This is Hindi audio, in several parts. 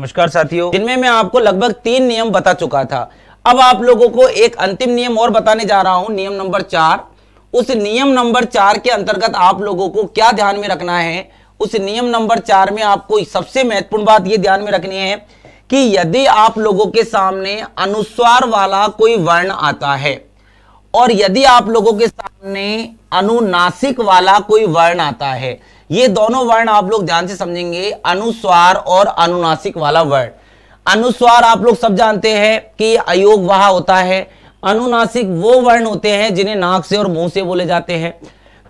नमस्कार साथियों जिनमें मैं आपको लगभग तीन नियम बता चुका था अब आप लोगों को एक अंतिम नियम और बताने जा रहा हूं नियम नंबर चार उस नियम नंबर चार के अंतर्गत आप लोगों को क्या ध्यान में रखना है उस नियम नंबर चार में आपको सबसे महत्वपूर्ण बात यह ध्यान में रखनी है कि यदि आप लोगों के सामने अनुस्वार वाला कोई वर्ण आता है और यदि आप लोगों के सामने अनुनासिक वाला कोई वर्ण आता है ये दोनों वर्ण आप लोग ध्यान से समझेंगे अनुस्वार और अनुनासिक वाला वर्ण अनुस्वार आप लोग सब जानते हैं कि अयोग वहा होता है अनुनासिक वो वर्ण होते हैं जिन्हें नाक से और मुंह से बोले जाते हैं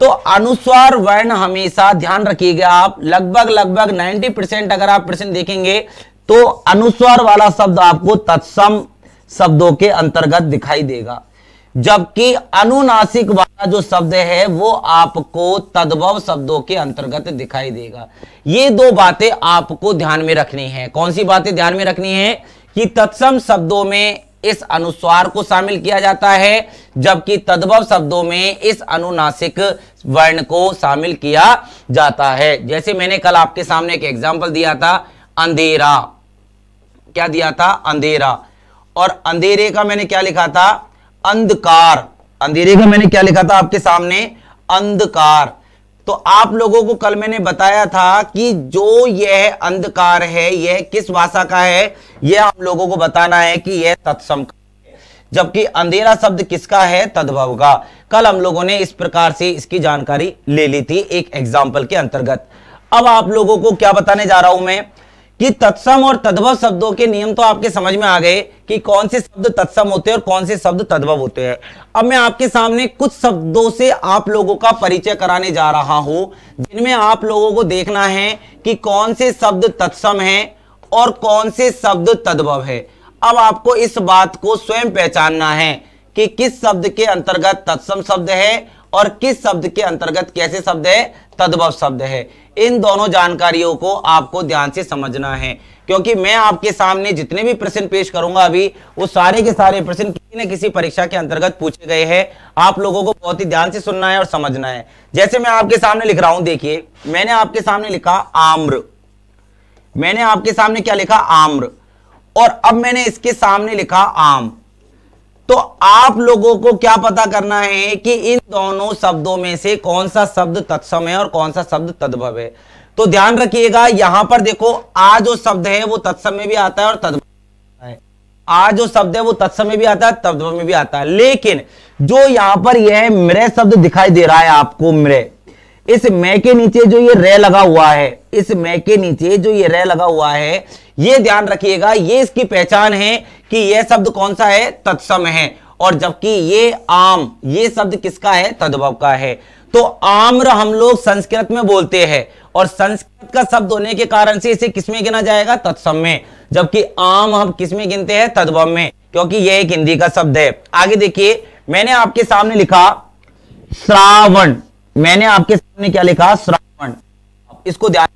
तो अनुस्वार वर्ण हमेशा ध्यान रखिएगा आप लगभग लगभग 90 परसेंट अगर आप प्रश्न देखेंगे तो अनुस्वार वाला शब्द आपको तत्सम शब्दों के अंतर्गत दिखाई देगा जबकि अनुनासिक वाला जो शब्द है वो आपको तद्भव शब्दों के अंतर्गत दिखाई देगा ये दो बातें आपको ध्यान में रखनी है कौन सी बातें ध्यान में रखनी है कि तत्सम शब्दों में इस अनुस्वार को शामिल किया जाता है जबकि तद्भव शब्दों में इस अनुनासिक वर्ण को शामिल किया जाता है जैसे मैंने कल आपके सामने एक एग्जाम्पल दिया था अंधेरा क्या दिया था अंधेरा और अंधेरे का मैंने क्या लिखा था अंधकार अंधेरे का मैंने क्या लिखा था आपके सामने अंधकार तो आप लोगों को कल मैंने बताया था कि जो यह अंधकार है यह किस भाषा का है यह आप लोगों को बताना है कि यह तत्सम का जबकि अंधेरा शब्द किसका है तद्भव का कल हम लोगों ने इस प्रकार से इसकी जानकारी ले ली थी एक एग्जाम्पल के अंतर्गत अब आप लोगों को क्या बताने जा रहा हूं मैं कि तत्सम और तद्भव शब्दों के नियम तो आपके समझ में आ गए कि कौन से शब्द तत्सम होते हैं और कौन से शब्द तद्भव होते हैं अब मैं आपके सामने कुछ शब्दों से आप लोगों का परिचय कराने जा रहा हूं जिनमें आप लोगों को देखना है कि कौन से शब्द तत्सम है और कौन से शब्द तद्भव है अब आपको इस बात को स्वयं पहचानना है कि किस शब्द के अंतर्गत तत्सम शब्द है और किस शब्द के अंतर्गत कैसे शब्द है तद्भव शब्द है इन दोनों जानकारियों को आपको ध्यान से समझना है क्योंकि मैं आपके सामने जितने भी प्रश्न पेश करूंगा अभी वो सारे के सारे प्रश्न किसी न किसी परीक्षा के अंतर्गत पूछे गए हैं आप लोगों को बहुत ही ध्यान से सुनना है और समझना है जैसे मैं आपके सामने लिख रहा हूं देखिए मैंने आपके सामने लिखा आम्र मैंने आपके सामने क्या लिखा आम्र और अब मैंने इसके सामने लिखा आम तो आप लोगों को क्या पता करना है कि इन दोनों शब्दों में से कौन सा शब्द तत्सम है और कौन सा शब्द तद्भव है तो ध्यान रखिएगा यहां पर देखो आ जो शब्द है वो तत्सम में भी आता है और तद्भव है आ जो शब्द है वो तत्सम में भी आता है तद्भव में भी आता है लेकिन जो यहां पर यह मृ शब्द दिखाई दे रहा है आपको मृ इस मै के नीचे जो ये रे लगा हुआ है इस मै के नीचे जो ये रे लगा हुआ है ये ध्यान रखिएगा ये इसकी पहचान है कि यह शब्द कौन सा है तत्सम है और जबकि ये आम ये शब्द किसका है तद्भव का है तो आम्र हम लोग संस्कृत में बोलते हैं और संस्कृत का शब्द होने के कारण से इसे किसमें गिना जाएगा तत्सम में जबकि आम हम किसमें गिनते हैं तद्भव में क्योंकि यह एक हिंदी का शब्द है आगे देखिए मैंने आपके सामने लिखा श्रावण मैंने आपके सामने क्या लिखा श्रावण इसको ध्यान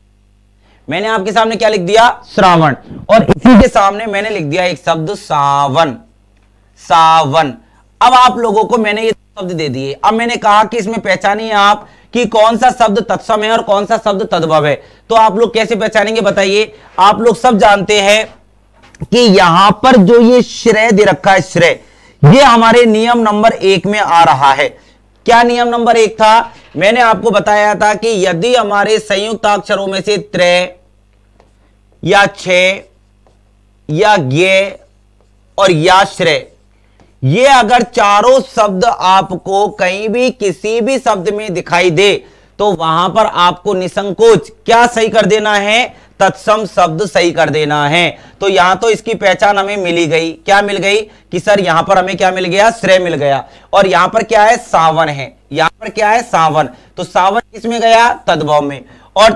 मैंने आपके सामने क्या लिख दिया श्रावण और इसी के सामने मैंने लिख दिया एक शब्द सावन सावन अब आप लोगों को मैंने ये शब्द दे दिए अब मैंने कहा कि इसमें पहचानिए आप कि कौन सा शब्द तत्सम है और कौन सा शब्द तद्भव है तो आप लोग कैसे पहचानेंगे बताइए आप लोग सब जानते हैं कि यहां पर जो ये श्रेय दे रखा है श्रेय ये हमारे नियम नंबर एक में आ रहा है क्या नियम नंबर एक था मैंने आपको बताया था कि यदि हमारे संयुक्त अक्षरों में से त्रय या छ या ज्ञ और या श्रेय ये अगर चारों शब्द आपको कहीं भी किसी भी शब्द में दिखाई दे तो वहां पर आपको निसंकोच क्या सही कर देना है तत्सम शब्द सही कर देना है तो यहां तो इसकी पहचान हमें मिली गई क्या मिल गई कि सर यहां पर हमें क्या मिल गया श्रेय मिल गया और यहां पर क्या है सावन है यहां पर क्या है सावन तो सावन किस में गया तद्भव में और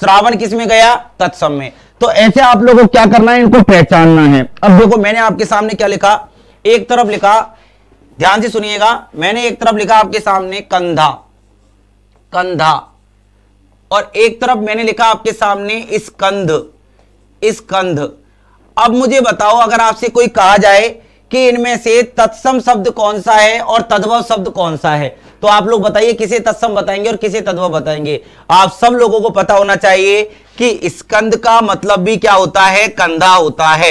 श्रावण किस में गया तत्सम में तो ऐसे आप लोगों को क्या करना है इनको पहचानना है अब देखो मैंने आपके सामने क्या लिखा एक तरफ लिखा ध्यान से सुनिएगा मैंने एक तरफ लिखा आपके सामने कंधा कंधा और एक तरफ मैंने लिखा आपके सामने इस कंध इस कंध अब मुझे बताओ अगर आपसे कोई कहा जाए कि इनमें से तत्सम शब्द कौन सा है और तद्भव शब्द कौन सा है तो आप लोग बताइए किसे तत्सम बताएंगे और किसे तद्भव बताएंगे आप सब लोगों को पता होना चाहिए कि स्कंद का मतलब भी क्या होता है कंधा होता है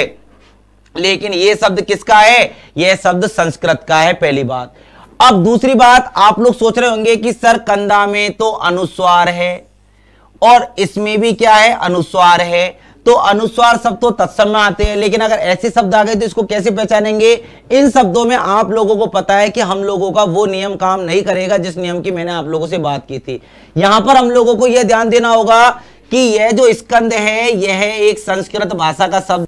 लेकिन यह शब्द किसका है यह शब्द संस्कृत का है पहली बात अब दूसरी बात आप लोग सोच रहे होंगे कि सर कंधा में तो अनुस्वार है और इसमें भी क्या है अनुस्वार है तो अनुस्वार शब्द तो तत्सम में आते हैं लेकिन अगर ऐसे शब्द आ गए तो इसको कैसे पहचानेंगे इन शब्दों में आप लोगों को पता है कि हम लोगों का वो नियम काम नहीं करेगा जिस नियम की मैंने आप लोगों से बात की थी यहां पर हम लोगों को यह ध्यान देना होगा कि यह जो स्कंद है यह एक संस्कृत भाषा का शब्द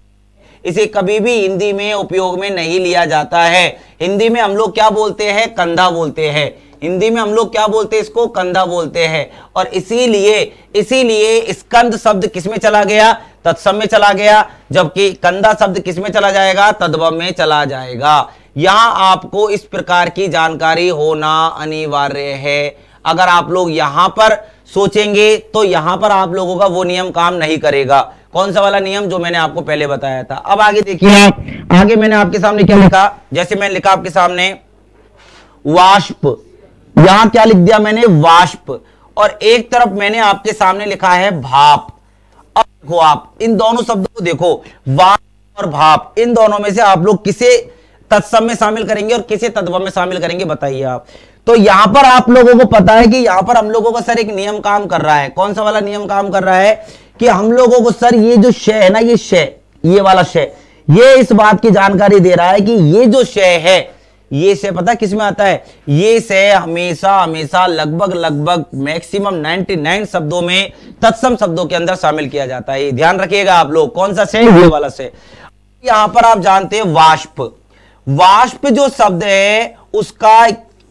इसे कभी भी हिंदी में उपयोग में नहीं लिया जाता है हिंदी में हम लोग क्या बोलते हैं कंधा बोलते हैं हिंदी में हम लोग क्या बोलते हैं इसको कंधा बोलते हैं और इसीलिए इसीलिए स्कंद शब्द किसमें चला गया तत्सम में चला गया जबकि कंधा शब्द किसमें चला जाएगा तद्भव में चला जाएगा यहां आपको इस प्रकार की जानकारी होना अनिवार्य है अगर आप लोग यहां पर सोचेंगे तो यहां पर आप लोगों का वो नियम काम नहीं करेगा कौन सा वाला नियम जो मैंने आपको पहले बताया था अब आगे देखिए आगे मैंने आपके सामने क्या लिखा जैसे मैंने लिखा आपके सामने वाष्प यहां क्या लिख दिया मैंने वाष्प और एक तरफ मैंने आपके सामने लिखा है भाप अब देखो आप इन दोनों शब्दों को देखो वाष्प और भाप इन दोनों में से आप लोग किसे तत्सम में शामिल करेंगे और किसे तत्व में शामिल करेंगे बताइए आप तो यहां पर आप लोगों को पता है कि यहां पर हम लोगों का सर एक नियम काम कर रहा है कौन सा वाला नियम काम कर रहा है कि हम लोगों को सर ये जो शय है ना ये शय ये वाला शय ये इस बात की जानकारी दे रहा है कि ये जो शय है ये से पता किस में आता है ये से हमेशा हमेशा लगभग लगभग मैक्सिमम 99 शब्दों में तत्सम शब्दों के अंदर शामिल किया जाता है ध्यान रखिएगा आप लोग कौन सा से ये वाला से यहां पर आप जानते हैं वाष्प वाष्प जो शब्द है उसका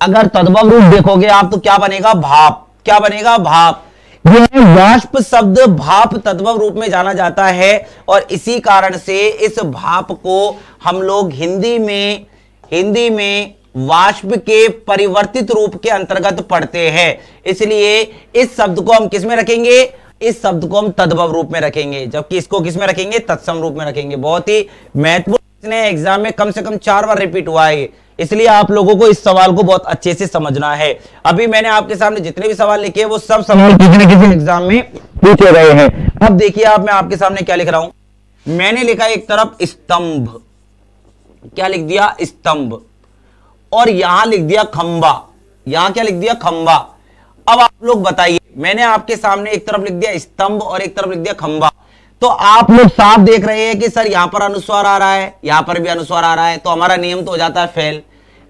अगर तद्भव रूप देखोगे आप तो क्या बनेगा भाप क्या बनेगा भाप वाष्प शब्द भाप तत्व रूप में जाना जाता है और इसी कारण से इस भाप को हम लोग हिंदी में हिंदी में वाष्प के परिवर्तित रूप के अंतर्गत पढ़ते हैं इसलिए इस शब्द को हम किस में रखेंगे इस शब्द को हम तद्भव रूप में रखेंगे जबकि इसको किस में रखेंगे तत्सम रूप में रखेंगे बहुत ही महत्वपूर्ण एग्जाम में कम से कम चार बार रिपीट हुआ है इसलिए आप लोगों को इस सवाल को बहुत अच्छे से समझना है अभी मैंने आपके सामने जितने भी सवाल लिखे वो सब सवाल किसी न किसी एग्जाम में पूछे गए हैं अब देखिए आप मैं आपके सामने क्या लिख रहा हूं मैंने लिखा एक तरफ स्तंभ क्या लिख दिया स्तंभ और यहां लिख दिया खंबा यहां क्या लिख दिया खंबा अब आप लोग बताइए मैंने आपके सामने एक तरफ लिख दिया स्तंभ और एक तरफ लिख दिया खंबा तो आप लोग साफ देख रहे हैं कि सर यहां पर अनुस्वार आ रहा है यहां पर भी अनुस्वार आ रहा है तो हमारा नियम तो हो जाता है फेल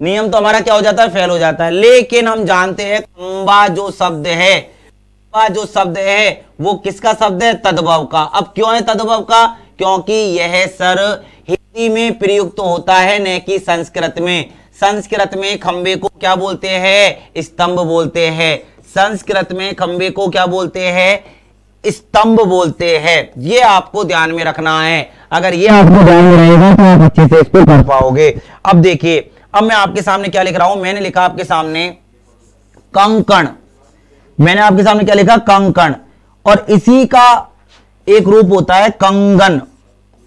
नियम तो हमारा क्या हो जाता है फेल हो जाता है लेकिन हम जानते हैं खंबा जो शब्द है खंबा जो शब्द है वो किसका शब्द है तद्भव का अब क्यों है तद्भव का क्योंकि यह सर में प्रयुक्त होता है न कि संस्कृत में संस्कृत में खंबे को क्या बोलते हैं स्तंभ बोलते हैं संस्कृत में खंबे को क्या बोलते हैं स्तंभ बोलते हैं ये आपको ध्यान में रखना है अगर ये आपको ध्यान में रहेगा तो आप अच्छे से इसको पढ़ पाओगे अब देखिए अब मैं आपके सामने क्या लिख रहा हूं मैंने लिखा आपके सामने कंकण मैंने आपके सामने क्या लिखा कंकण और इसी का एक रूप होता है कंगन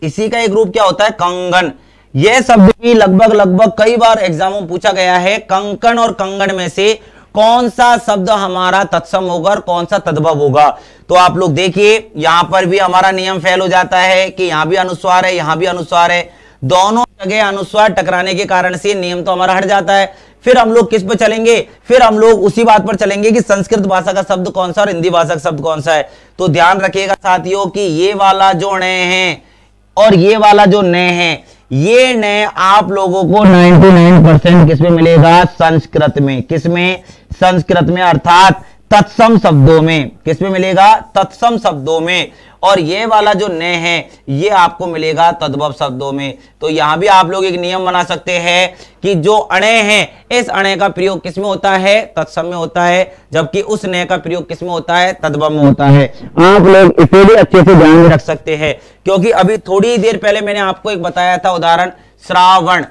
इसी का एक रूप क्या होता है कंगन यह शब्द भी लगभग लगभग कई बार एग्जामों में पूछा गया है कंकन और कंगन में से कौन सा शब्द हमारा तत्सम होगा और कौन सा तद्भव होगा तो आप लोग देखिए यहां पर भी हमारा नियम फेल हो जाता है कि यहां भी अनुस्वार है यहां भी अनुस्वार है दोनों जगह अनुस्वार टकराने के कारण से नियम तो हमारा हट जाता है फिर हम लोग किस पर चलेंगे फिर हम लोग उसी बात पर चलेंगे कि संस्कृत भाषा का शब्द कौन सा और हिंदी भाषा का शब्द कौन सा है तो ध्यान रखिएगा साथियों कि ये वाला जो अणय है और ये वाला जो नए है ये नए आप लोगों को 99 परसेंट किसमें मिलेगा संस्कृत में किसमें संस्कृत में अर्थात तत्सम शब्दों में किसमें मिलेगा तत्सम शब्दों में और ये वाला जो न है ये आपको मिलेगा तद्भव शब्दों में तो यहां भी आप लोग एक नियम बना सकते हैं कि जो अणे है इस अणे का प्रयोग किसमें होता है तत्सम में होता है जबकि उस नय का प्रयोग किसमें होता है तद्भव में होता है आप लोग इसे भी अच्छे से ध्यान में रख सकते हैं क्योंकि अभी थोड़ी देर पहले मैंने आपको एक बताया था उदाहरण श्रावण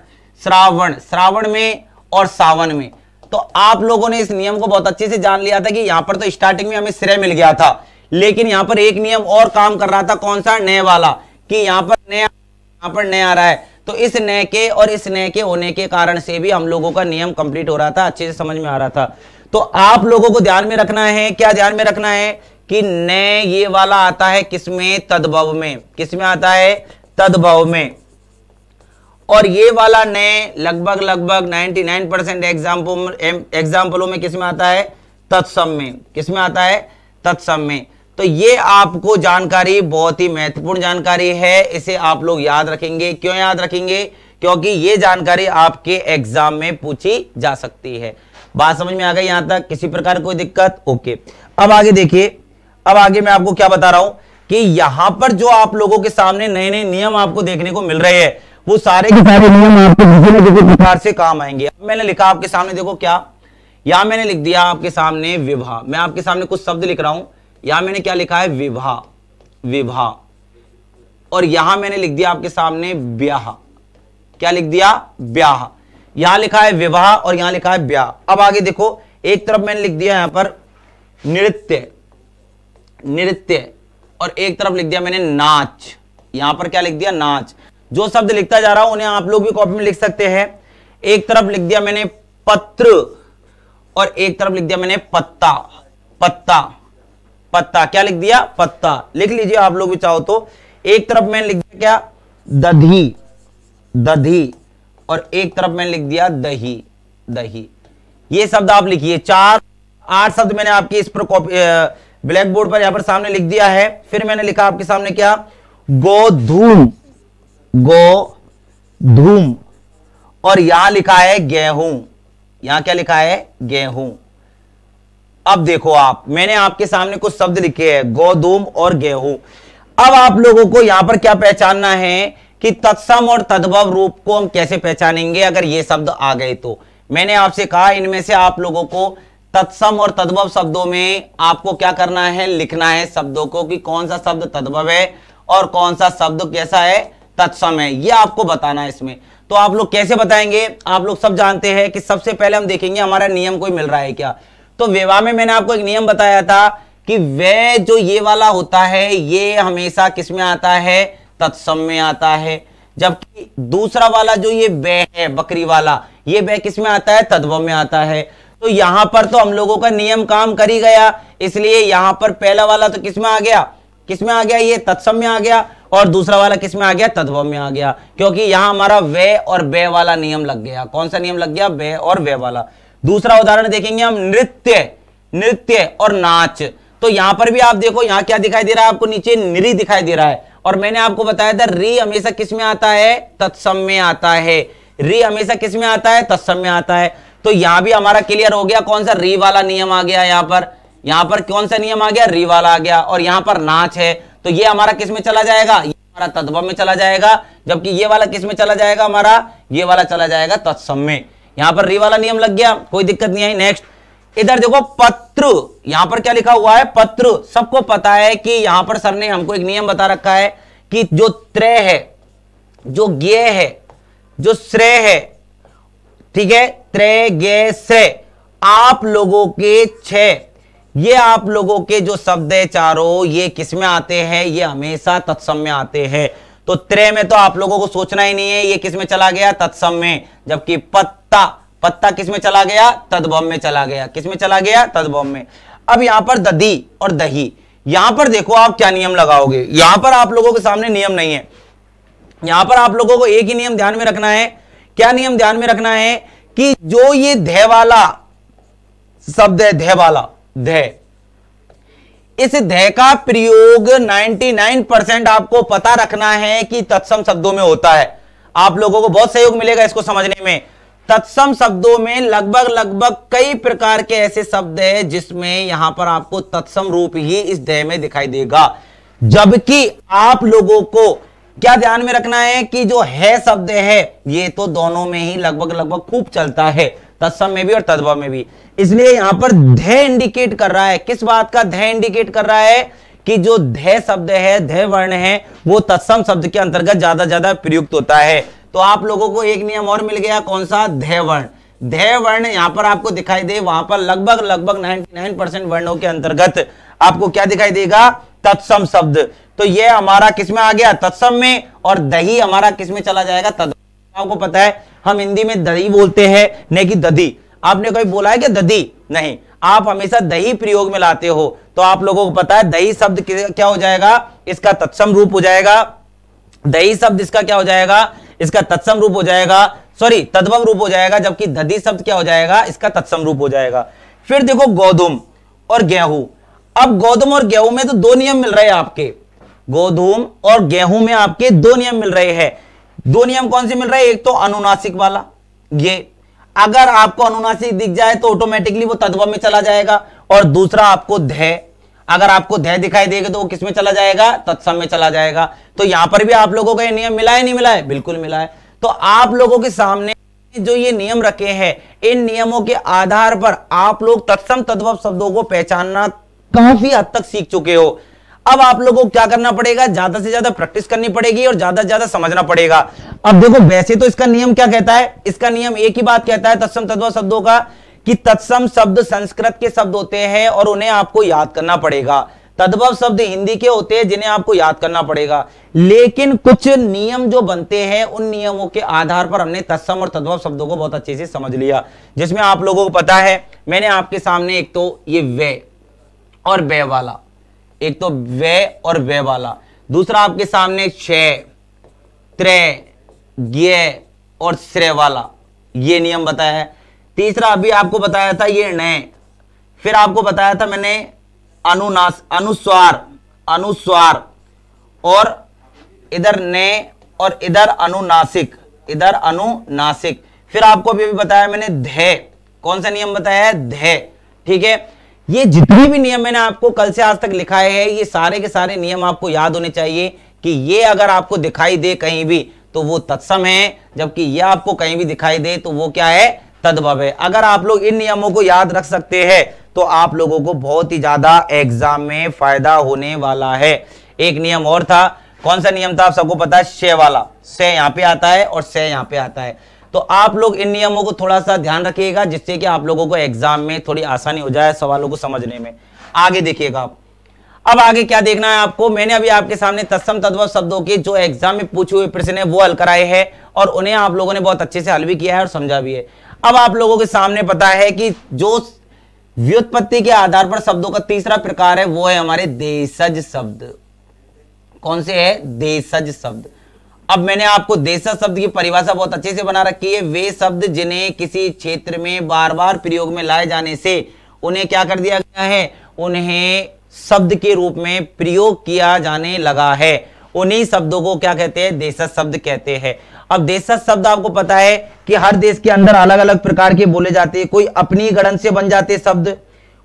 श्रावण श्रावण में और सावन में तो आप लोगों ने इस नियम को बहुत अच्छे से जान लिया था कि यहां पर तो स्टार्टिंग में हमें श्रेय मिल गया था लेकिन यहां पर एक नियम और काम कर रहा था कौन सा नए वाला कि यहां पर नया यहां पर नया आ रहा है तो इस नए के और इस नए के होने के कारण से भी हम लोगों का नियम कंप्लीट हो रहा था अच्छे से समझ में आ रहा था तो आप लोगों को ध्यान में रखना है क्या ध्यान में रखना है कि नए ये वाला आता है किसमें तद्भव में किसमें आता है तद्भव में और ये वाला नए लगभग लगभग 99 परसेंट एग्जाम्पल एग्जाम्पलों में किसमें आता है तत्सम में किसमें आता है तत्सम में तो ये आपको जानकारी बहुत ही महत्वपूर्ण जानकारी है इसे आप लोग याद रखेंगे क्यों याद रखेंगे क्योंकि ये जानकारी आपके एग्जाम में पूछी जा सकती है बात समझ में आ गई यहां तक किसी प्रकार कोई दिक्कत ओके अब आगे देखिए अब आगे मैं आपको क्या बता रहा हूं कि यहां पर जो आप लोगों के सामने नए नए नियम आपको देखने को मिल रहे हैं वो सारे के सारे नियम आपको प्रकार से काम आएंगे मैंने लिखा आपके सामने देखो क्या यहां मैंने लिख दिया आपके सामने विवाह मैं आपके सामने कुछ शब्द लिख रहा हूं यहां मैंने क्या लिखा है विवाह विवाह और यहां मैंने लिख दिया आपके सामने ब्याह क्या लिख दिया ब्याह यहां लिखा है विवाह और यहां लिखा है ब्याह अब आगे देखो एक तरफ मैंने लिख दिया यहां पर नृत्य नृत्य और एक तरफ लिख दिया मैंने नाच यहां पर क्या लिख दिया नाच जो शब्द लिखता जा रहा हूं उन्हें आप लोग भी कॉपी में लिख सकते हैं एक तरफ लिख दिया मैंने पत्र और एक तरफ लिख दिया मैंने पत्ता पत्ता पत्ता क्या लिख दिया पत्ता लिख लीजिए आप लोग भी चाहो तो एक तरफ मैंने लिख दिया क्या दधी दधी और एक तरफ मैंने लिख दिया दही दही ये शब्द आप लिखिए चार आठ शब्द मैंने आपके इस पर ब्लैक बोर्ड पर यहां पर सामने लिख दिया है फिर मैंने लिखा आपके सामने क्या गोधूम धूम और यहां लिखा है गेहूं यहां क्या लिखा है गेहूं अब देखो आप मैंने आपके सामने कुछ शब्द लिखे हैं गोदूम और गेहूं अब आप लोगों को यहां पर क्या पहचानना है कि तत्सम और तद्भव रूप को हम कैसे पहचानेंगे अगर ये शब्द आ गए तो मैंने आपसे कहा इनमें से आप लोगों को तत्सम और तद्भव शब्दों में आपको क्या करना है लिखना है शब्दों को कि कौन सा शब्द तद्भव है और कौन सा शब्द कैसा है तत्सम है यह आपको बताना है इसमें तो आप लोग कैसे बताएंगे आप लोग सब जानते हैं कि सबसे पहले हम देखेंगे हमारा नियम कोई मिल रहा है क्या तो विवाह में मैंने आपको एक नियम बताया था कि वह जो ये वाला होता है ये हमेशा किस में आता है तत्सम में आता है जबकि दूसरा वाला जो ये वह है बकरी वाला ये वह किस में आता है तद्व में आता है तो यहां पर तो हम लोगों का नियम काम कर ही गया इसलिए यहां पर पहला वाला तो किस में आ गया किस में आ गया ये तत्सम में आ गया और दूसरा वाला किस में आ गया तद्व में आ गया क्योंकि यहां हमारा वे और वे वाला नियम लग गया कौन सा नियम लग गया वे और वे वाला दूसरा उदाहरण देखेंगे हम नृत्य नृत्य और नाच तो यहां पर भी आप देखो यहां क्या दिखाई दे रहा है आपको नीचे निरी दिखाई दे रहा है और मैंने आपको बताया था री हमेशा किस में आता है तत्सम में आता है री हमेशा किस में आता है तत्सम में आता है तो यहां भी हमारा क्लियर हो गया कौन सा री वाला नियम आ गया यहां पर यहां पर कौन सा नियम आ गया री वाला आ गया और यहां पर नाच है तो ये हमारा किस में चला जाएगा हमारा तद्भव में चला जाएगा जबकि ये वाला किस में चला जाएगा हमारा ये वाला चला जाएगा तत्सम में यहां पर री वाला नियम लग गया कोई दिक्कत नहीं आई नेक्स्ट इधर देखो पत्र यहां पर क्या लिखा हुआ है पत्र सबको पता है कि यहां पर सर ने हमको एक नियम बता रखा है कि जो त्रय है जो ज्ञ है जो श्रेय है ठीक है त्रय ज्ञ श्रेय आप लोगों के छ ये आप लोगों के जो शब्द है चारों ये किस में आते हैं ये हमेशा तत्सम में आते हैं तो त्रय में तो आप लोगों को सोचना ही नहीं है ये किस में चला गया तत्सम में जबकि पत्र पत्ता पत्ता किस में चला गया तदभव में चला गया किस में चला गया तदभव में अब यहां पर ददी और दही यहां पर देखो आप क्या नियम लगाओगे यहां पर आप लोगों के सामने नियम नहीं है यहां पर आप लोगों को एक ही नियम ध्यान में रखना है क्या नियम ध्यान में रखना है कि जो ये धय वाला शब्द है धय वाला धय इस धय का प्रयोग 99 परसेंट आपको पता रखना है कि तत्सम शब्दों में होता है आप लोगों को बहुत सहयोग मिलेगा इसको समझने में तत्सम शब्दों में लगभग लगभग कई प्रकार के ऐसे शब्द है जिसमें यहां पर आपको तत्सम रूप ही इस देह में दिखाई देगा जबकि आप लोगों को क्या ध्यान में रखना है कि जो है शब्द है ये तो दोनों में ही लगभग लगभग खूब चलता है तत्सम में भी और तद्भव में भी इसलिए यहां पर धय इंडिकेट कर रहा है किस बात का धय इंडिकेट कर रहा है कि जो धय शब्द है धय वर्ण है वो तत्सम शब्द के अंतर्गत ज्यादा ज्यादा प्रयुक्त होता है तो आप लोगों को एक नियम और मिल गया कौन सा ध्य वर्ण ध्यय वर्ण यहाँ पर आपको दिखाई दे वहां पर लगभग लगभग 99 परसेंट वर्णों के अंतर्गत आपको क्या दिखाई देगा तत्सम शब्द तो ये हमारा किसमें आ गया तत्सम में और दही हमारा किसमें चला जाएगा तद आपको पता है हम हिंदी में दही बोलते हैं नहीं कि दधी आपने कोई बोला है कि दधी नहीं आप हमेशा दही प्रयोग में लाते हो तो आप लोगों को पता है दही शब्द क्या हो जाएगा इसका तत्सम रूप हो जाएगा दही शब्द इसका क्या हो जाएगा इसका तत्सम रूप हो जाएगा सॉरी तद्भव रूप हो जाएगा जबकि धदी शब्द क्या हो जाएगा इसका तत्सम रूप हो जाएगा फिर देखो गोधूम और गेहूं अब गोधूम और गेहूं में तो दो नियम मिल रहे हैं आपके गोधूम और गेहूं में आपके दो नियम मिल रहे हैं दो नियम कौन से मिल रहे हैं एक तो अनुनासिक वाला ये अगर आपको अनुनासिक दिख जाए तो ऑटोमेटिकली वो तत्व में चला जाएगा और दूसरा आपको धय अगर आपको धय दिखाई देगा तो वो किसमें चला जाएगा तत्सम में चला जाएगा तो यहां पर भी आप लोगों का यह नियम मिला है नहीं मिला है बिल्कुल मिला है तो आप लोगों के सामने जो ये नियम रखे हैं इन नियमों के आधार पर आप लोग तत्सम तद्भव शब्दों को पहचानना काफी हद तक सीख चुके हो अब आप लोगों को क्या करना पड़ेगा ज्यादा से ज्यादा प्रैक्टिस करनी पड़ेगी और ज्यादा से ज्यादा समझना पड़ेगा अब देखो वैसे तो इसका नियम क्या कहता है इसका नियम एक ही बात कहता है तत्सम तद्भव शब्दों का कि तत्सम शब्द संस्कृत के शब्द होते हैं और उन्हें आपको याद करना पड़ेगा तद्भव शब्द हिंदी के होते हैं जिन्हें आपको याद करना पड़ेगा लेकिन कुछ नियम जो बनते हैं उन नियमों के आधार पर हमने तत्सम और तद्भव शब्दों को बहुत अच्छे से समझ लिया जिसमें आप लोगों को पता है मैंने आपके सामने एक तो ये वे और वे वाला एक तो वे और वे वाला दूसरा आपके सामने छे त्रय ग्य और श्रेय वाला ये नियम बताया है तीसरा अभी आपको बताया था ये नए फिर आपको बताया था मैंने अनुनास अनुस्वार अनुस्वार और इधर नए और इधर अनुनासिक इधर अनुनासिक फिर आपको अभी बताया मैंने धे कौन सा नियम बताया है धे ठीक है ये जितने भी नियम मैंने आपको कल से आज तक लिखाए हैं ये सारे के सारे नियम आपको याद होने चाहिए कि ये अगर आपको दिखाई दे कहीं भी तो वो तत्सम है जबकि ये आपको कहीं भी दिखाई दे तो वो क्या है तद्भव है अगर आप लोग इन नियमों को याद रख सकते हैं तो आप लोगों को बहुत ही ज्यादा एग्जाम में फायदा होने वाला है एक नियम और था कौन सा नियम था आप सबको पता है शे वाला से यहाँ पे आता है और से यहाँ पे आता है तो आप लोग इन नियमों को थोड़ा सा ध्यान रखिएगा जिससे कि आप लोगों को एग्जाम में थोड़ी आसानी हो जाए सवालों को समझने में आगे देखिएगा आप अब आगे क्या देखना है आपको मैंने अभी आपके सामने तत्सम तद्भव शब्दों के जो एग्जाम में पूछे हुए प्रश्न है वो हल कराए हैं और उन्हें आप लोगों ने बहुत अच्छे से हल भी किया है और समझा भी है अब आप लोगों के सामने पता है कि जो व्युत्पत्ति के आधार पर शब्दों का तीसरा प्रकार है वो है हमारे देशज शब्द कौन से है देशज शब्द अब मैंने आपको देशज शब्द की परिभाषा बहुत अच्छे से बना रखी है वे शब्द जिन्हें किसी क्षेत्र में बार बार प्रयोग में लाए जाने से उन्हें क्या कर दिया गया है उन्हें शब्द के रूप में प्रयोग किया जाने लगा है उन्हीं शब्दों को क्या कहते हैं देश शब्द कहते हैं अब देश शब्द आपको पता है कि हर देश के अंदर अलग अलग प्रकार के बोले जाते हैं कोई अपनी गणन से बन जाते शब्द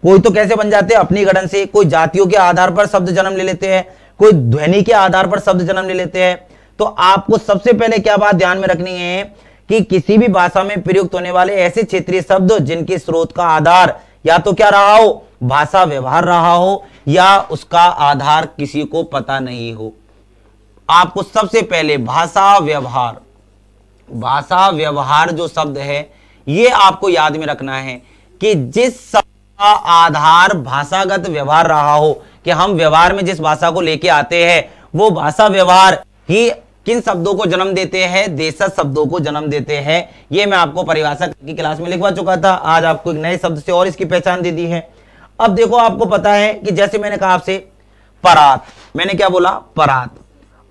कोई तो कैसे बन जाते हैं अपनी गणन से कोई जातियों के आधार पर शब्द जन्म ले लेते हैं कोई ध्वनि के आधार पर शब्द जन्म ले लेते हैं तो आपको सबसे पहले क्या बात ध्यान में रखनी है कि किसी भी भाषा में प्रयुक्त होने वाले ऐसे क्षेत्रीय शब्द जिनके स्रोत का आधार या तो क्या रहा हो भाषा व्यवहार रहा हो या उसका आधार किसी को पता नहीं हो आपको सबसे पहले भाषा व्यवहार भाषा व्यवहार जो शब्द है ये आपको याद में रखना है कि जिस शब्द का आधार भाषागत व्यवहार रहा हो कि हम व्यवहार में जिस भाषा को लेके आते हैं वो भाषा व्यवहार ही किन शब्दों को जन्म देते हैं देश शब्दों को जन्म देते हैं ये मैं आपको परिभाषा की क्लास में लिखवा चुका था आज आपको एक नए शब्द से और इसकी पहचान दे दी है अब देखो आपको पता है कि जैसे मैंने कहा आपसे परात मैंने क्या बोला परात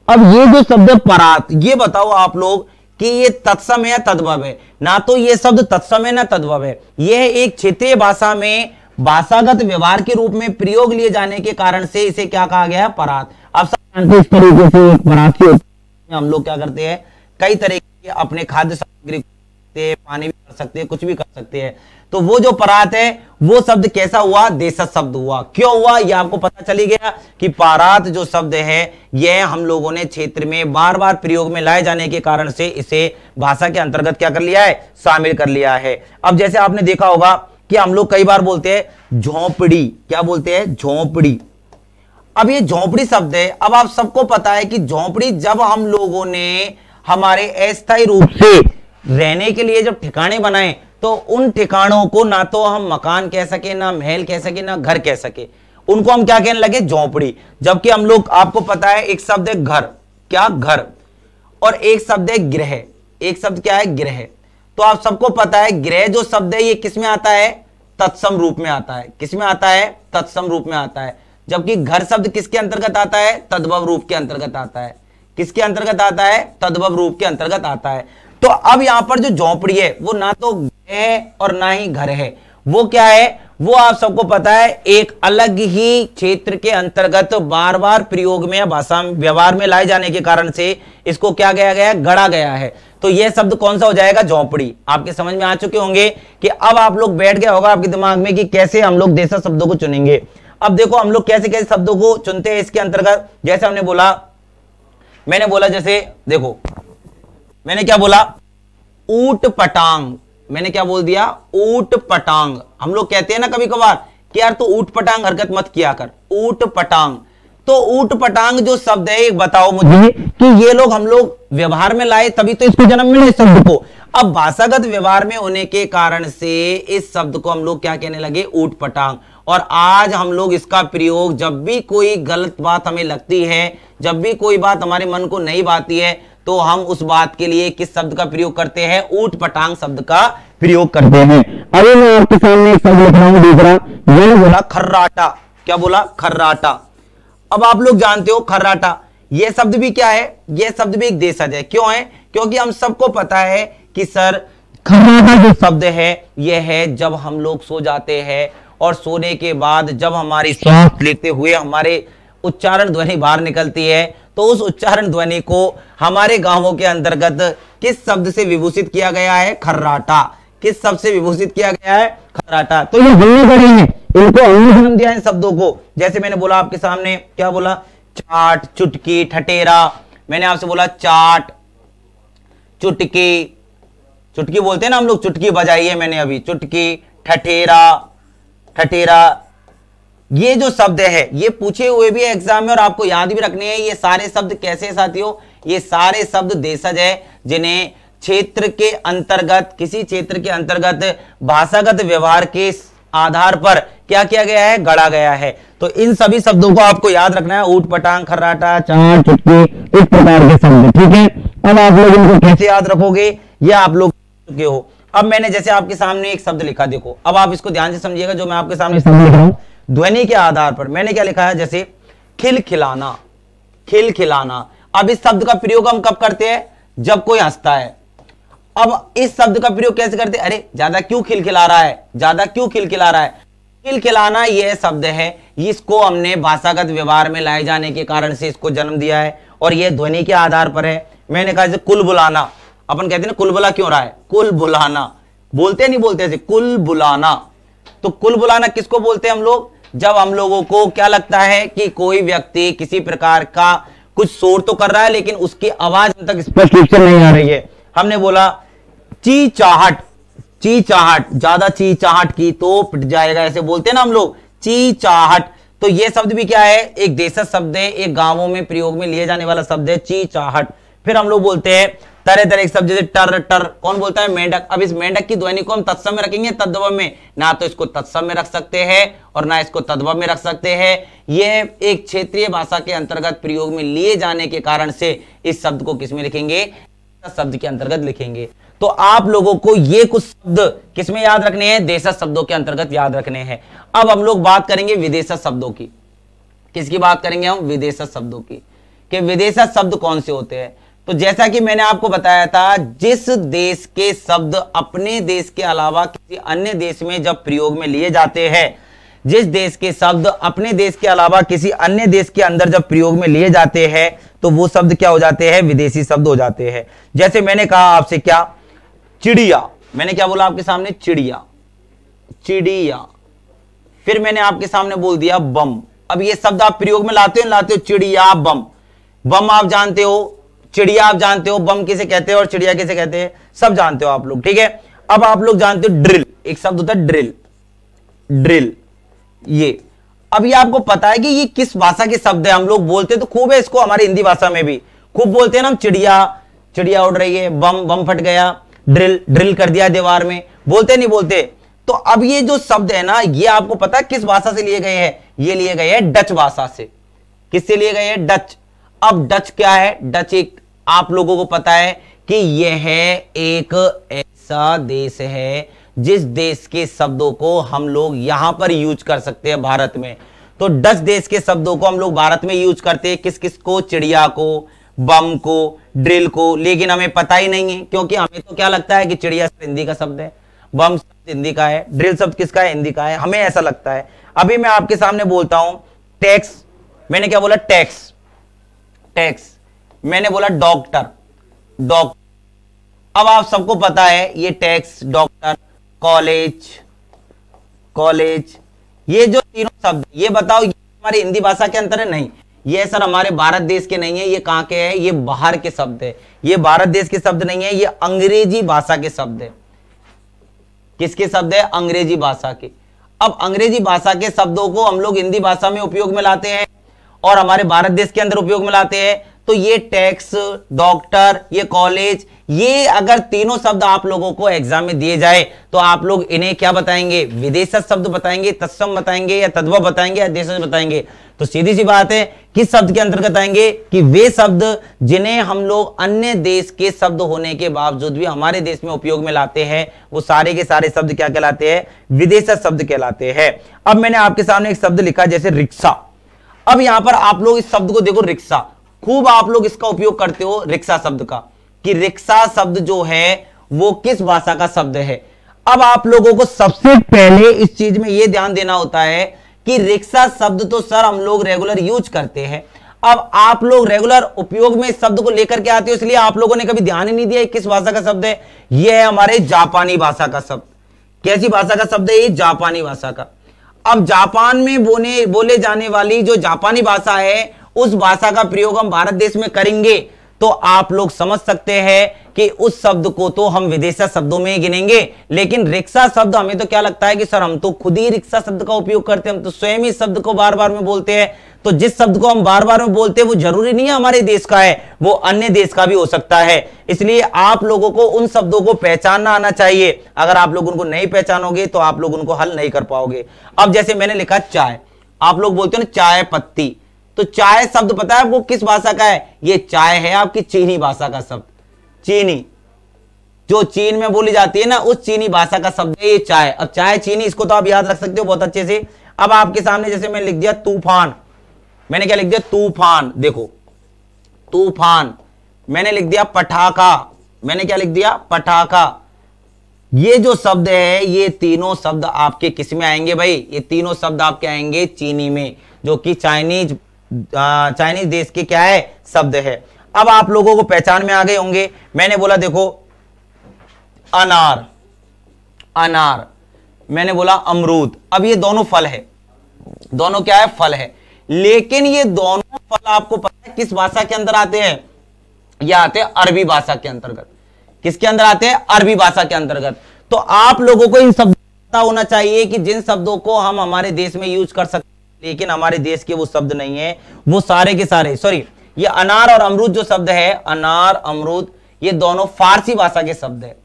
अब ये जो शब्द है परात ये बताओ आप लोग कि ये तत्सम है या तद्भव है ना तो ये शब्द तत्सम है ना तद्भव है यह एक क्षेत्रीय भाषा में भाषागत व्यवहार के रूप में प्रयोग लिए जाने के कारण से इसे क्या कहा गया है परात अब इस तरीके से परात के हम लोग क्या करते हैं कई तरीके के अपने खाद्य सामग्री पानी भी कर सकते हैं कुछ भी कर सकते हैं तो वो जो परात है वो शब्द कैसा हुआ देशज शब्द हुआ क्यों हुआ ये आपको पता चली गया कि पारात जो शब्द है यह हम लोगों ने क्षेत्र में बार बार प्रयोग में लाए जाने के कारण से इसे भाषा के अंतर्गत क्या कर लिया है शामिल कर लिया है अब जैसे आपने देखा होगा कि हम लोग कई बार बोलते हैं झोंपड़ी क्या बोलते हैं झोंपड़ी अब ये झोंपड़ी शब्द है अब आप सबको पता है कि झोंपड़ी जब हम लोगों ने हमारे अस्थायी रूप से रहने के लिए जब ठिकाने बनाए तो उन ठिकानों को ना तो हम मकान कह सके ना महल कह सके ना घर कह सके उनको हम क्या कहने लगे झोंपड़ी जबकि हम लोग आपको पता है एक शब्द है घर क्या घर और एक शब्द है गृह एक शब्द क्या है गृह तो आप सबको पता है गृह जो शब्द है ये किस में आता है तत्सम रूप में आता है किस में आता है तत्सम रूप में आता है जबकि घर शब्द किसके अंतर्गत आता है तद्भव रूप के अंतर्गत आता है किसके अंतर्गत आता है तद्भव रूप के अंतर्गत आता है तो अब यहां पर जो झोंपड़ी है वो ना तो है और ना ही घर है वो क्या है वो आप सबको पता है एक अलग ही क्षेत्र के अंतर्गत बार बार प्रयोग में भाषा व्यवहार में लाए जाने के कारण से इसको क्या गया गया गड़ा गया है तो यह शब्द कौन सा हो जाएगा झोपड़ी आपके समझ में आ चुके होंगे कि अब आप लोग बैठ गया होगा आपके दिमाग में कि कैसे हम लोग देशा शब्दों को चुनेंगे अब देखो हम लोग कैसे कैसे शब्दों को चुनते हैं इसके अंतर्गत जैसे हमने बोला मैंने बोला जैसे देखो मैंने क्या बोला ऊट पटांग मैंने क्या बोल दिया ऊट पटांग हम लोग कहते हैं ना कभी कभार कि यार तो ऊट पटांग हरकत मत किया कर ऊट पटांग तो ऊट पटांग जो शब्द है बताओ मुझे कि ये लोग हम लोग व्यवहार में लाए तभी तो इसको जन्म मिले इस शब्द को अब भाषागत व्यवहार में होने के कारण से इस शब्द को हम लोग क्या कहने लगे ऊट पटांग और आज हम लोग इसका प्रयोग जब भी कोई गलत बात हमें लगती है जब भी कोई बात हमारे मन को नहीं भाती है तो हम उस बात के लिए किस शब्द का प्रयोग करते हैं ऊट पटांग शब्द का प्रयोग करते हैं अरे मैं आपके सामने एक शब्द लिख रहा हूं दूसरा मैंने बोला खर्राटा क्या बोला खर्राटा अब आप लोग जानते हो खर्राटा यह शब्द भी क्या है यह शब्द भी एक देशज है क्यों है क्योंकि हम सबको पता है कि सर खर्राटा जो शब्द है यह है जब हम लोग सो जाते हैं और सोने के बाद जब हमारी सांस लेते हुए हमारे उच्चारण ध्वनि बाहर निकलती है तो उस उच्चारण ध्वनि को हमारे गांवों के अंतर्गत किस शब्द से विभूषित किया गया है खर्राटा किस शब्द से विभूषित किया गया है खर्राटा तो ये हमने पढ़े हैं इनको हमने जन्म दिया है शब्दों को जैसे मैंने बोला आपके सामने क्या बोला चाट चुटकी ठटेरा मैंने आपसे बोला चाट चुटकी चुटकी बोलते हैं ना हम लोग चुटकी बजाई है मैंने अभी चुटकी ठठेरा ठटेरा ये जो शब्द है ये पूछे हुए भी एग्जाम में और आपको याद भी रखने हैं ये सारे शब्द कैसे साथियों ये सारे शब्द देशज है जिन्हें क्षेत्र के अंतर्गत किसी क्षेत्र के अंतर्गत भाषागत व्यवहार के आधार पर क्या किया गया है गढ़ा गया है तो इन सभी शब्दों को आपको याद रखना है ऊट पटांग खर्राटा चार चुटकी इस प्रकार के शब्द ठीक है अब आप लोग इनको कैसे याद रखोगे ये आप लोग चुके हो अब मैंने जैसे आपके सामने एक शब्द लिखा देखो अब आप इसको ध्यान से समझिएगा जो मैं आपके सामने लिख रहा हूँ ध्वनि के आधार पर मैंने क्या लिखा है जैसे खिल खिलाना खिल खिलाना अब इस शब्द का प्रयोग हम कब करते हैं जब कोई हंसता है अब इस शब्द का प्रयोग कैसे करते अरे ज्यादा क्यों खिलखिला रहा है ज्यादा क्यों खिलखिला रहा है खिलखिलाना यह शब्द है इसको हमने भाषागत व्यवहार में लाए जाने के कारण से इसको जन्म दिया है और यह ध्वनि के आधार पर है मैंने कहा जैसे कुल बुलाना अपन कहते हैं ना कुल बुला क्यों रहा है कुल बुलाना बोलते नहीं बोलते ऐसे कुल बुलाना तो कुल बुलाना किसको बोलते हैं हम लोग जब हम लोगों को क्या लगता है कि कोई व्यक्ति किसी प्रकार का कुछ शोर तो कर रहा है लेकिन उसकी आवाज तक स्पष्ट रूप से नहीं आ रही है हमने बोला ची चाहट ची चाहट ज्यादा ची चाहट की तो पिट जाएगा ऐसे बोलते हैं ना हम लोग ची चाहट तो ये शब्द भी क्या है एक देश शब्द है एक गांवों में प्रयोग में लिए जाने वाला शब्द है ची चाहट फिर हम लोग बोलते हैं तरह तरह के शब्द जैसे टर टर कौन बोलता है मेंढक अब इस मेंढक की ध्वनि को हम तत्सम में रखेंगे तद्व में ना तो इसको तत्सम में रख सकते हैं और ना इसको तद्व में रख सकते हैं यह एक क्षेत्रीय भाषा के अंतर्गत प्रयोग में लिए जाने के कारण से इस शब्द को किसमें लिखेंगे शब्द के अंतर्गत लिखेंगे तो आप लोगों को ये कुछ शब्द किसमें याद रखने हैं देशा शब्दों के अंतर्गत याद रखने हैं अब हम लोग बात करेंगे विदेशा शब्दों की किसकी बात करेंगे हम विदेशा शब्दों की कि विदेशा शब्द कौन से होते हैं तो जैसा कि मैंने आपको बताया था जिस देश के शब्द अपने देश के अलावा किसी अन्य देश में जब प्रयोग में लिए जाते हैं जिस देश के शब्द अपने देश के अलावा किसी अन्य देश के अंदर जब प्रयोग में लिए जाते हैं तो वो शब्द क्या हो जाते हैं विदेशी शब्द हो जाते हैं जैसे मैंने कहा आपसे क्या चिड़िया मैंने क्या बोला आपके सामने चिड़िया चिड़िया फिर मैंने आपके सामने बोल दिया बम अब ये शब्द आप प्रयोग में लाते हो लाते हो चिड़िया बम बम आप जानते हो चिड़िया आप जानते हो बम किसे कहते हैं और चिड़िया किसे कहते हैं सब जानते हो आप लोग ठीक है अब आप लोग जानते हो ड्रिल एक शब्द होता है ड्रिल ड्रिल ये अब ये आपको पता है कि ये किस भाषा के शब्द है हम लोग बोलते हैं तो खूब है इसको हमारे हिंदी भाषा में भी खूब बोलते हैं ना हम चिड़िया चिड़िया उड़ रही है बम बम फट गया ड्रिल ड्रिल कर दिया दीवार में बोलते नहीं बोलते तो अब ये जो शब्द है ना ये आपको पता है किस भाषा से लिए गए हैं ये लिए गए हैं डच भाषा से किससे लिए गए हैं डच अब डच क्या है डच एक आप लोगों को पता है कि यह एक ऐसा देश है जिस देश के शब्दों को हम लोग यहां पर यूज कर सकते हैं भारत में तो दस देश के शब्दों को हम लोग भारत में यूज करते हैं किस किस को चिड़िया को बम को ड्रिल को लेकिन हमें पता ही नहीं है क्योंकि हमें तो क्या लगता है कि चिड़िया हिंदी का शब्द है बम शब्द हिंदी का है ड्रिल शब्द किसका है हिंदी का है हमें ऐसा लगता है अभी मैं आपके सामने बोलता हूं टैक्स मैंने क्या बोला टैक्स टैक्स मैंने बोला डॉक्टर डॉक्टर अब आप सबको पता है ये टैक्स डॉक्टर कॉलेज कॉलेज ये जो तीनों शब्द ये बताओ ये हमारे हिंदी भाषा के अंतर है नहीं ये सर हमारे भारत देश के नहीं है ये कहां के है ये बाहर के शब्द है ये भारत देश के शब्द नहीं है ये अंग्रेजी भाषा के शब्द है किसके शब्द है अंग्रेजी भाषा के अब अंग्रेजी भाषा के शब्दों को हम लोग हिंदी भाषा में उपयोग में लाते हैं और हमारे भारत देश के अंदर उपयोग में लाते हैं तो ये टैक्स डॉक्टर ये कॉलेज ये अगर तीनों शब्द आप लोगों को एग्जाम में दिए जाए तो आप लोग इन्हें क्या बताएंगे विदेश शब्द बताएंगे तत्सम बताएंगे या तद्व बताएंगे या देश बताएंगे तो सीधी सी बात है किस शब्द के अंतर्गत आएंगे कि वे शब्द जिन्हें हम लोग अन्य देश के शब्द होने के बावजूद भी हमारे देश में उपयोग में लाते हैं वो सारे के सारे शब्द क्या कहलाते हैं विदेश शब्द कहलाते हैं अब मैंने आपके सामने एक शब्द लिखा जैसे रिक्शा अब यहां पर आप लोग इस शब्द को देखो रिक्शा खूब आप लोग इसका उपयोग करते हो रिक्शा शब्द का कि रिक्शा शब्द जो है वो किस भाषा का शब्द है अब आप लोगों को सबसे पहले इस चीज में यह ध्यान देना होता है कि रिक्शा शब्द तो सर हम लोग रेगुलर यूज करते हैं अब आप लोग रेगुलर उपयोग में इस शब्द को लेकर के आते हो इसलिए आप लोगों ने कभी ध्यान ही नहीं दिया किस भाषा का शब्द है यह है हमारे जापानी भाषा का शब्द कैसी भाषा का शब्द है ये जापानी भाषा का अब जापान में बोने बोले जाने वाली जो जापानी भाषा है उस भाषा का प्रयोग हम भारत देश में करेंगे तो आप लोग समझ सकते हैं कि उस शब्द को तो हम विदेशा शब्दों में ही गिनेंगे लेकिन रिक्शा शब्द हमें तो क्या लगता है कि सर हम तो खुद ही रिक्शा शब्द का उपयोग करते हैं हम तो स्वयं ही शब्द को बार बार में बोलते हैं तो जिस शब्द को हम बार बार में बोलते हैं वो जरूरी नहीं है हमारे देश का है वो अन्य देश का भी हो सकता है इसलिए आप लोगों को उन शब्दों को पहचानना आना चाहिए अगर आप लोग उनको नहीं पहचानोगे तो आप लोग उनको हल नहीं कर पाओगे अब जैसे मैंने लिखा चाय आप लोग बोलते हो ना चाय पत्ती तो चाय शब्द पता है वो किस भाषा का है ये चाय है आपकी चीनी भाषा का शब्द चीनी जो चीन में बोली जाती है ना उस चीनी भाषा का शब्द है ये चाय अब चाय चीनी इसको तो आप याद रख सकते हो बहुत अच्छे से अब आपके सामने जैसे मैंने लिख दिया तूफान मैंने क्या लिख दिया तूफान देखो तूफान मैंने लिख दिया पटाखा मैंने क्या लिख दिया पटाखा ये जो शब्द है ये तीनों शब्द आपके किस में आएंगे भाई ये तीनों शब्द आपके आएंगे चीनी में जो कि चाइनीज चाइनीज देश के क्या है शब्द है अब आप लोगों को पहचान में आ गए होंगे मैंने बोला देखो अनार अनार मैंने बोला अमरूद अब ये दोनों फल है दोनों क्या है फल है लेकिन ये दोनों फल आपको पता है किस भाषा के अंदर आते हैं ये आते हैं अरबी भाषा के अंतर्गत किसके अंदर आते हैं अरबी भाषा के अंतर्गत तो आप लोगों को इन शब्दों पता होना चाहिए कि जिन शब्दों को हम हमारे देश में यूज कर सकते लेकिन हमारे देश के वो शब्द नहीं है वो सारे के सारे सॉरी ये अनार और अमरूद जो शब्द है अनार अमरूद ये दोनों फारसी भाषा के शब्द है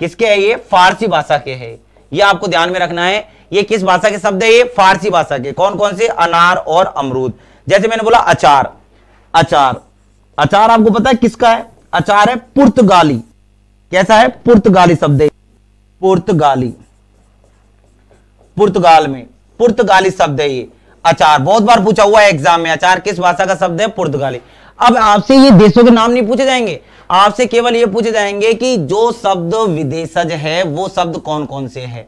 किसके है ये फारसी भाषा के है ये आपको ध्यान में रखना है ये किस भाषा के शब्द है ये फारसी भाषा के कौन कौन से अनार और अमरूद जैसे मैंने बोला अचार अचार अचार आपको पता है किसका है अचार है पुर्तगाली कैसा है पुर्तगाली शब्द है पुर्तगाली पुर्तगाल में पुर्तगाली शब्द है ये अचार बहुत बार पूछा हुआ है एग्जाम में अचार किस भाषा का शब्द है पुर्तगाली अब आपसे ये देशों के नाम नहीं पूछे जाएंगे आपसे केवल ये पूछे जाएंगे कि जो शब्द विदेशज है वो शब्द कौन कौन से है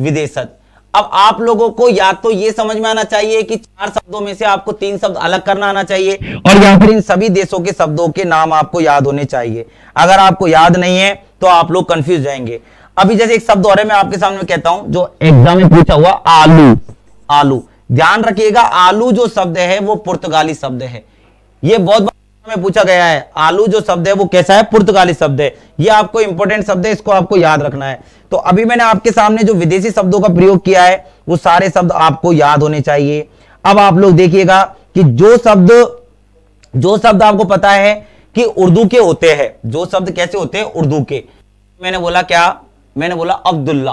विदेशज अब आप लोगों को या तो ये समझ में आना चाहिए कि चार शब्दों में से आपको तीन शब्द अलग करना आना चाहिए और या फिर इन सभी देशों के शब्दों के नाम आपको याद होने चाहिए अगर आपको याद नहीं है तो आप लोग कंफ्यूज जाएंगे अभी जैसे एक शब्द और है मैं आपके सामने कहता हूं जो एग्जाम में पूछा हुआ आलू आलू ध्यान रखिएगा आलू जो शब्द है वो पुर्तगाली शब्द है ये बहुत बार में पूछा गया है आलू जो शब्द है वो कैसा है पुर्तगाली शब्द है ये आपको इंपॉर्टेंट शब्द है इसको आपको याद रखना है तो अभी मैंने आपके सामने जो विदेशी शब्दों का प्रयोग किया है वो सारे शब्द आपको याद होने चाहिए अब आप लोग देखिएगा कि जो शब्द जो शब्द आपको पता है कि उर्दू के होते हैं जो शब्द कैसे होते हैं उर्दू के मैंने बोला क्या मैंने बोला अब्दुल्ला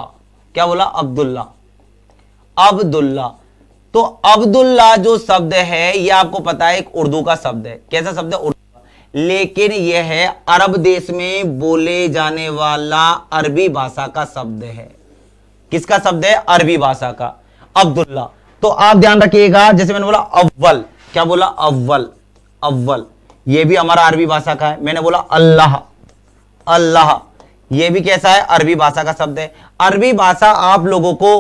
क्या बोला अब्दुल्ला अब्दुल्ला तो अब्दुल्ला जो शब्द है ये आपको पता है एक उर्दू का शब्द है कैसा शब्द है उर्दू लेकिन यह है अरब देश में बोले जाने वाला अरबी भाषा का शब्द है किसका शब्द है अरबी भाषा का अब्दुल्ला तो आप ध्यान रखिएगा जैसे मैंने बोला अव्वल क्या बोला अव्वल अव्वल यह भी हमारा अरबी भाषा का है मैंने बोला अल्लाह अल्लाह यह भी कैसा है अरबी भाषा का शब्द है अरबी भाषा आप लोगों को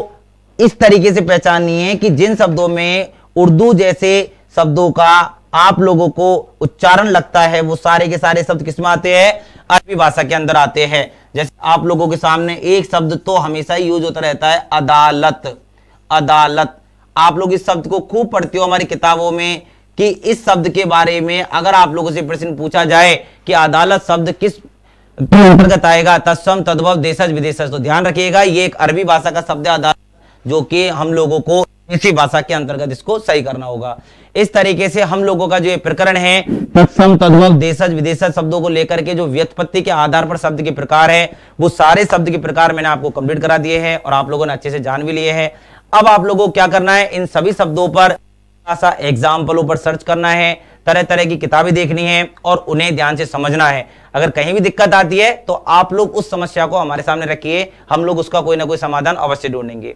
इस तरीके से पहचाननी है कि जिन शब्दों में उर्दू जैसे शब्दों का आप लोगों को उच्चारण लगता है वो सारे के सारे शब्द किसमें आते हैं अरबी भाषा के अंदर आते हैं जैसे आप लोगों के सामने एक शब्द तो हमेशा यूज होता रहता है अदालत अदालत आप लोग इस शब्द को खूब पढ़ते हो हमारी किताबों में कि इस शब्द के बारे में अगर आप लोगों से प्रश्न पूछा जाए कि अदालत शब्द किस अंतर्गत आएगा तत्सम तद्भव देशज विदेशज तो ध्यान रखिएगा ये एक अरबी भाषा का शब्द है अदालत जो कि हम लोगों को इसी भाषा के अंतर्गत इसको सही करना होगा इस तरीके से हम लोगों का जो ये प्रकरण है तत्सम तद्भव देशज विदेशज शब्दों को लेकर के जो व्युत्पत्ति के आधार पर शब्द के प्रकार है वो सारे शब्द के प्रकार मैंने आपको कंप्लीट करा दिए हैं और आप लोगों ने अच्छे से जान भी लिए हैं अब आप लोगों को क्या करना है इन सभी शब्दों पर ऐसा एग्जाम्पलों पर सर्च करना है तरह तरह की किताबें देखनी है और उन्हें ध्यान से समझना है अगर कहीं भी दिक्कत आती है तो आप लोग उस समस्या को हमारे सामने रखिए हम लोग उसका कोई ना कोई समाधान अवश्य ढूंढेंगे